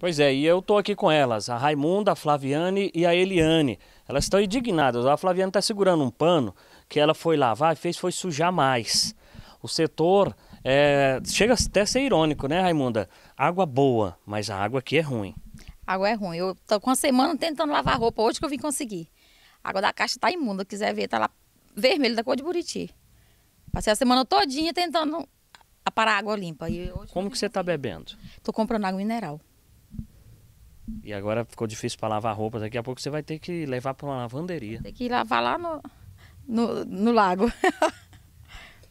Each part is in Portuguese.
Pois é, e eu estou aqui com elas, a Raimunda, a Flaviane e a Eliane. Elas estão indignadas. A Flaviane está segurando um pano que ela foi lavar e fez foi sujar mais. O setor é, chega até a ser irônico, né, Raimunda? Água boa, mas a água aqui é ruim. água é ruim. Eu estou com uma semana tentando lavar roupa, hoje que eu vim conseguir. A água da caixa está imunda, quiser ver, está lá vermelho da cor de Buriti. Passei a semana todinha tentando aparar água limpa. E Como que você está bebendo? Estou comprando água mineral. E agora ficou difícil para lavar roupas. Daqui a pouco você vai ter que levar para uma lavanderia. Tem que lavar lá no, no, no lago.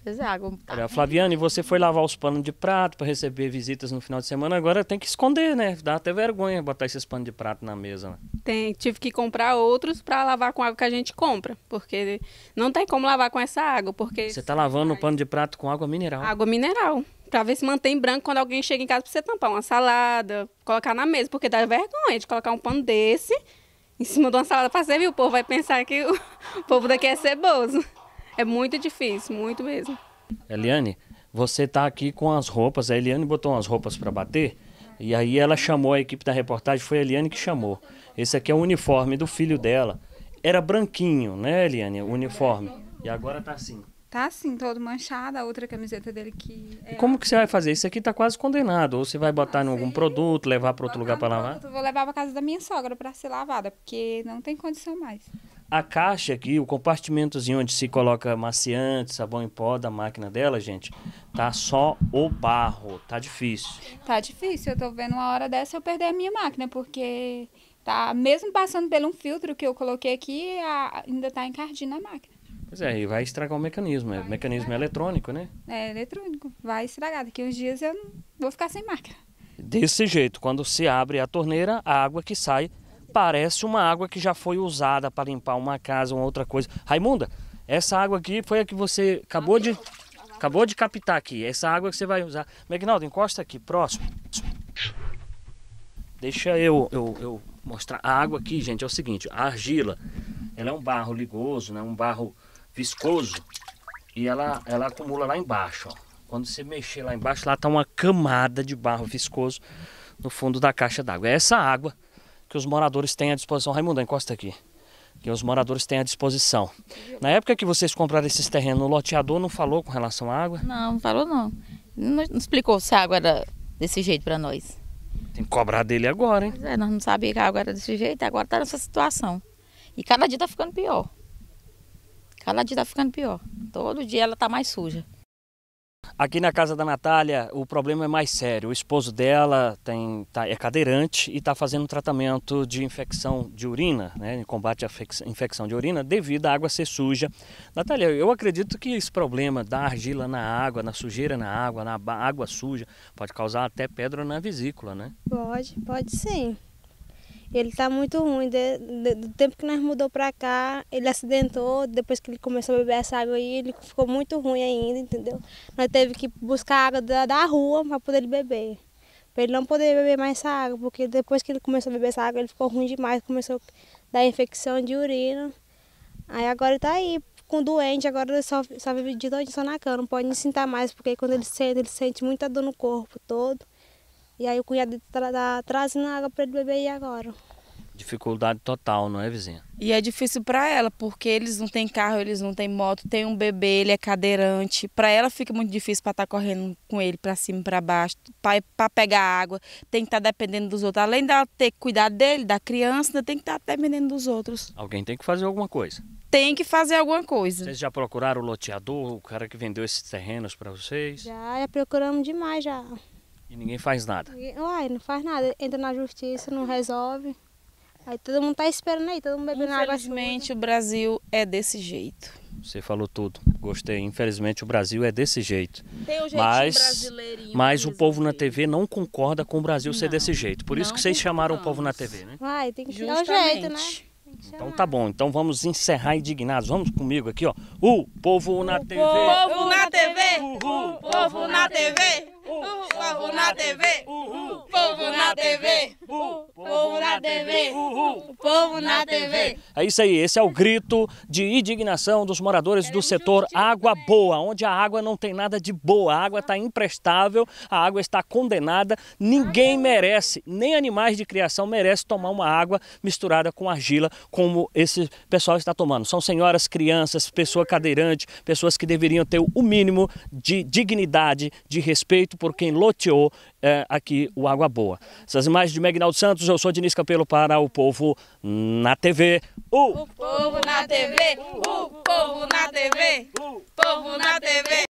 É água. Olha, Flaviane, você foi lavar os panos de prato para receber visitas no final de semana, agora tem que esconder, né? Dá até vergonha botar esses panos de prato na mesa. Né? Tem, tive que comprar outros para lavar com água que a gente compra, porque não tem como lavar com essa água, porque Você está lavando o pano de prato com água mineral. Água mineral. Pra ver se mantém branco quando alguém chega em casa pra você tampar uma salada, colocar na mesa, porque dá vergonha de colocar um pano desse em cima de uma salada pra servir. O povo vai pensar que o, povo daqui é ceboso. É muito difícil, muito mesmo. Eliane, você tá aqui com as roupas, a Eliane botou umas roupas para bater. E aí ela chamou a equipe da reportagem, foi a Eliane que chamou. Esse aqui é o uniforme do filho dela. Era branquinho, né, Eliane? O uniforme. E agora tá assim. Tá assim, todo manchado, a outra camiseta dele que. É como a... que você vai fazer? Isso aqui tá quase condenado. Ou você vai ah, botar em algum produto, levar para outro lugar para lavar? Eu vou levar para casa da minha sogra para ser lavada, porque não tem condição mais. A caixa aqui, o compartimentozinho onde se coloca maciante, sabão em pó da máquina dela, gente, tá só o barro. Tá difícil. Tá difícil. Eu tô vendo uma hora dessa eu perder a minha máquina, porque tá mesmo passando pelo um filtro que eu coloquei aqui, a, ainda tá encardindo a máquina. Pois é, e vai estragar o mecanismo. É vai o mecanismo estragar. é eletrônico, né? É eletrônico. Vai estragar. Daqui uns dias eu vou ficar sem máquina. Desse jeito, quando se abre a torneira, a água que sai parece uma água que já foi usada para limpar uma casa ou outra coisa. Raimunda, essa água aqui foi a que você acabou de acabou de captar aqui. Essa água que você vai usar. Magnaldo, encosta aqui, próximo. Deixa eu, eu, eu mostrar. A água aqui, gente, é o seguinte. A argila, ela é um barro ligoso, né? Um barro viscoso e ela, ela acumula lá embaixo. Ó. Quando você mexer lá embaixo, lá está uma camada de barro viscoso no fundo da caixa d'água. É essa água que os moradores têm à disposição. Raimundo, encosta aqui. Que os moradores têm à disposição. Na época que vocês compraram esses terrenos, o loteador não falou com relação à água? Não, não falou não. Não explicou se a água era desse jeito para nós. Tem que cobrar dele agora, hein? Pois é, nós não sabíamos que a água era desse jeito, agora está nessa situação. E cada dia está ficando pior. Cada dia está ficando pior. Todo dia ela está mais suja. Aqui na casa da Natália, o problema é mais sério. O esposo dela tem, tá, é cadeirante e está fazendo tratamento de infecção de urina, né, em combate à infecção de urina, devido à água ser suja. Natália, eu acredito que esse problema da argila na água, na sujeira na água, na água suja, pode causar até pedra na vesícula, né? Pode, pode sim. Ele está muito ruim. De, de, do tempo que nós mudou para cá, ele acidentou, depois que ele começou a beber essa água aí, ele ficou muito ruim ainda, entendeu? Nós teve que buscar água da, da rua para poder beber. Para ele não poder beber mais essa água, porque depois que ele começou a beber essa água, ele ficou ruim demais, começou a dar infecção de urina. Aí agora ele tá aí, com doente, agora ele só, só vive de doente só na cama, não pode nem sentar mais, porque quando ele senta, ele sente muita dor no corpo todo. E aí o cunhado está tá trazendo água para ele beber e agora. Dificuldade total, não é, vizinha? E é difícil para ela, porque eles não têm carro, eles não têm moto, tem um bebê, ele é cadeirante. Para ela fica muito difícil para estar tá correndo com ele para cima e para baixo, para pegar água, tem que estar tá dependendo dos outros. Além dela ter que cuidar dele, da criança, ainda tem que estar tá dependendo dos outros. Alguém tem que fazer alguma coisa. Tem que fazer alguma coisa. Vocês já procuraram o loteador, o cara que vendeu esses terrenos para vocês? Já, já procuramos demais já. E ninguém faz nada. Uai, não faz nada. Entra na justiça, não resolve. Aí todo mundo tá esperando aí, todo mundo bebendo água. Infelizmente o Brasil é desse jeito. Você falou tudo. Gostei. Infelizmente o Brasil é desse jeito. Tem um mas, brasileirinho. Mas o povo na TV não concorda com o Brasil não, ser desse jeito. Por isso que vocês chamaram o povo na TV, né? Vai, tem que Justamente. o jeito, né? Então tá bom, então vamos encerrar indignados. Vamos comigo aqui, ó. O povo na o TV. Povo na TV. O povo na TV. Povo na TV! Uhul! Povo na TV! Uhul! TV! Uhul. O povo na TV! É isso aí, esse é o grito de indignação dos moradores do setor Água Boa, onde a água não tem nada de boa, a água está imprestável, a água está condenada, ninguém merece, nem animais de criação merece tomar uma água misturada com argila, como esse pessoal está tomando. São senhoras, crianças, pessoa cadeirante, pessoas que deveriam ter o mínimo de dignidade, de respeito por quem loteou é, aqui o Água Boa. Essas imagens de Megnaldo Santos, eu sou Diniz Capelo para o Povo na TV. o Povo na TV, o Povo na TV, o Povo na TV.